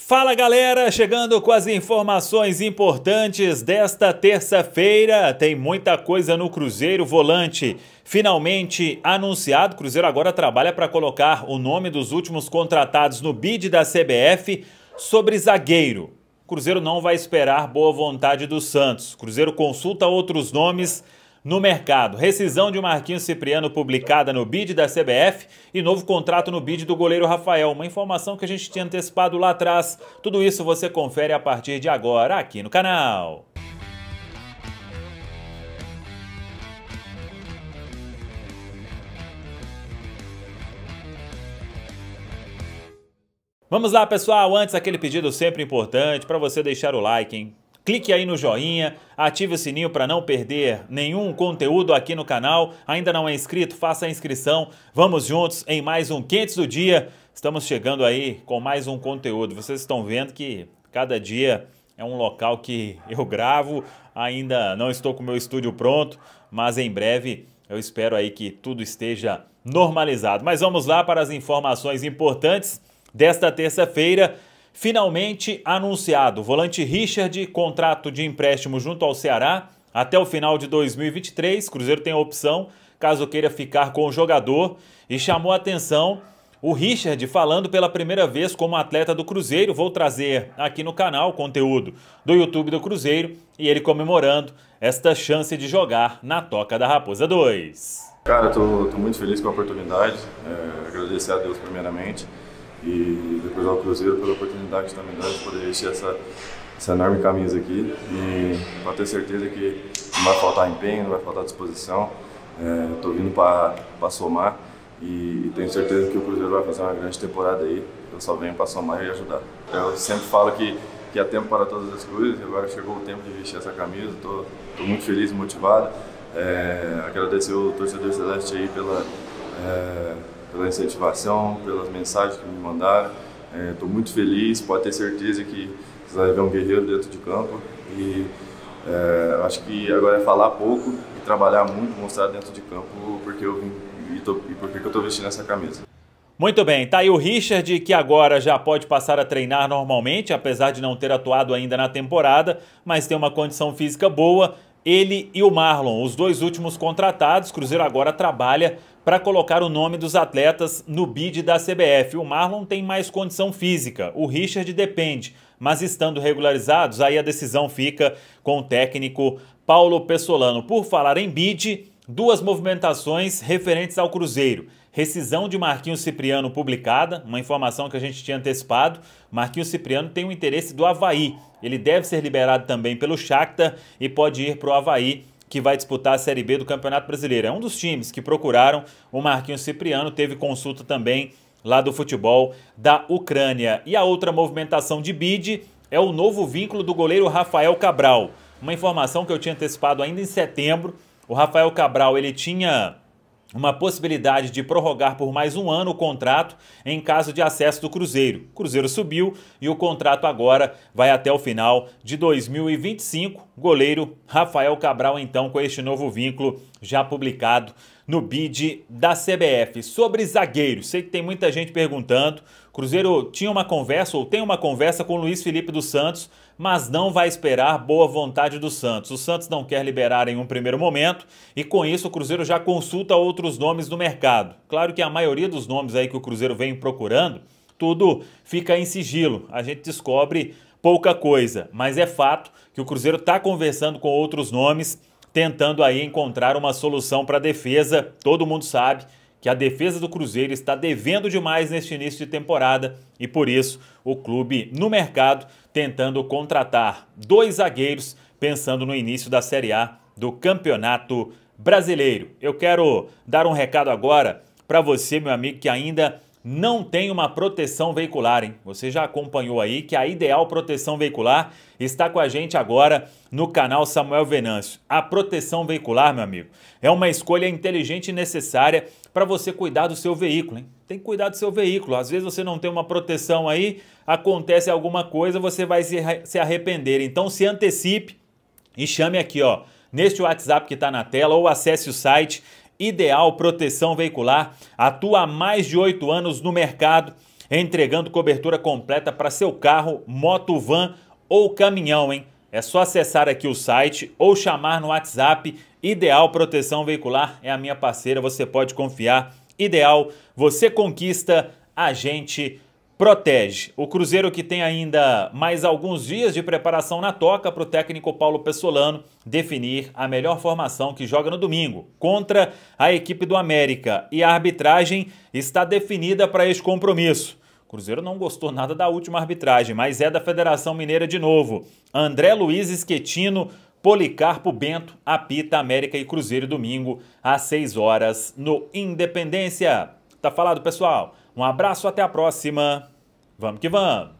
Fala galera, chegando com as informações importantes desta terça-feira. Tem muita coisa no Cruzeiro Volante. Finalmente anunciado, Cruzeiro agora trabalha para colocar o nome dos últimos contratados no bid da CBF sobre zagueiro. Cruzeiro não vai esperar boa vontade do Santos. Cruzeiro consulta outros nomes no mercado. Rescisão de Marquinhos Cipriano publicada no BID da CBF e novo contrato no BID do goleiro Rafael. Uma informação que a gente tinha antecipado lá atrás. Tudo isso você confere a partir de agora aqui no canal. Vamos lá, pessoal. Antes, aquele pedido sempre importante para você deixar o like, hein? clique aí no joinha, ative o sininho para não perder nenhum conteúdo aqui no canal. Ainda não é inscrito? Faça a inscrição. Vamos juntos em mais um Quentes do Dia. Estamos chegando aí com mais um conteúdo. Vocês estão vendo que cada dia é um local que eu gravo. Ainda não estou com o meu estúdio pronto, mas em breve eu espero aí que tudo esteja normalizado. Mas vamos lá para as informações importantes desta terça-feira. Finalmente anunciado, volante Richard, contrato de empréstimo junto ao Ceará até o final de 2023. Cruzeiro tem a opção, caso queira ficar com o jogador. E chamou a atenção o Richard falando pela primeira vez como atleta do Cruzeiro. Vou trazer aqui no canal conteúdo do YouTube do Cruzeiro e ele comemorando esta chance de jogar na Toca da Raposa 2. Cara, estou muito feliz com a oportunidade. É, agradecer a Deus primeiramente e depois ao Cruzeiro pela oportunidade também né, de poder vestir essa, essa enorme camisa aqui. E para ter certeza que não vai faltar empenho, não vai faltar disposição. Estou é, vindo para somar e, e, tenho certeza que o Cruzeiro vai fazer uma grande temporada aí. Eu só venho para somar e ajudar. Eu sempre falo que, que há é tempo para todas as coisas e agora chegou o tempo de vestir essa camisa. Estou muito feliz, motivado. É, agradecer o torcedor Celeste aí pela. É, pela incentivação, pelas mensagens que me mandaram. Estou é, muito feliz, pode ter certeza que você vai ver um guerreiro dentro de campo. E é, acho que agora é falar pouco e trabalhar muito, mostrar dentro de campo porque eu vim e, tô, e porque eu estou vestindo essa camisa. Muito bem, tá aí o Richard, que agora já pode passar a treinar normalmente, apesar de não ter atuado ainda na temporada, mas tem uma condição física boa. Ele e o Marlon, os dois últimos contratados, Cruzeiro agora trabalha para colocar o nome dos atletas no bid da CBF. O Marlon tem mais condição física, o Richard depende, mas estando regularizados, aí a decisão fica com o técnico Paulo Pessolano. Por falar em bid, duas movimentações referentes ao Cruzeiro. Rescisão de Marquinhos Cipriano publicada, uma informação que a gente tinha antecipado. Marquinhos Cipriano tem o interesse do Havaí. Ele deve ser liberado também pelo Shakhtar e pode ir para o Havaí que vai disputar a Série B do Campeonato Brasileiro. É um dos times que procuraram o Marquinhos Cipriano, teve consulta também lá do futebol da Ucrânia. E a outra movimentação de bid é o novo vínculo do goleiro Rafael Cabral. Uma informação que eu tinha antecipado ainda em setembro. O Rafael Cabral, ele tinha uma possibilidade de prorrogar por mais um ano o contrato em caso de acesso do Cruzeiro. O Cruzeiro subiu e o contrato agora vai até o final de 2025. Goleiro Rafael Cabral, então, com este novo vínculo já publicado no bid da CBF. Sobre zagueiro, sei que tem muita gente perguntando. Cruzeiro tinha uma conversa ou tem uma conversa com o Luiz Felipe dos Santos, mas não vai esperar boa vontade do Santos. O Santos não quer liberar em um primeiro momento e com isso o Cruzeiro já consulta outros nomes do mercado. Claro que a maioria dos nomes aí que o Cruzeiro vem procurando, tudo fica em sigilo. A gente descobre pouca coisa, mas é fato que o Cruzeiro está conversando com outros nomes tentando aí encontrar uma solução para a defesa. Todo mundo sabe que a defesa do Cruzeiro está devendo demais neste início de temporada e por isso o clube no mercado tentando contratar dois zagueiros pensando no início da Série A do Campeonato Brasileiro. Eu quero dar um recado agora para você, meu amigo, que ainda não tem uma proteção veicular, hein? Você já acompanhou aí que a Ideal Proteção Veicular está com a gente agora no canal Samuel Venâncio. A proteção veicular, meu amigo, é uma escolha inteligente e necessária para você cuidar do seu veículo, hein? Tem que cuidar do seu veículo. Às vezes você não tem uma proteção aí, acontece alguma coisa, você vai se arrepender. Então se antecipe e chame aqui, ó neste WhatsApp que está na tela ou acesse o site Ideal Proteção Veicular atua há mais de oito anos no mercado, entregando cobertura completa para seu carro, moto, van ou caminhão, hein? É só acessar aqui o site ou chamar no WhatsApp. Ideal Proteção Veicular é a minha parceira, você pode confiar. Ideal, você conquista, a gente protege. O Cruzeiro que tem ainda mais alguns dias de preparação na toca para o técnico Paulo Pessolano definir a melhor formação que joga no domingo contra a equipe do América. E a arbitragem está definida para esse compromisso. O Cruzeiro não gostou nada da última arbitragem, mas é da Federação Mineira de novo. André Luiz Esquetino Policarpo Bento apita América e Cruzeiro domingo às 6 horas no Independência. Tá falado, pessoal? Um abraço, até a próxima. Vamos que vamos!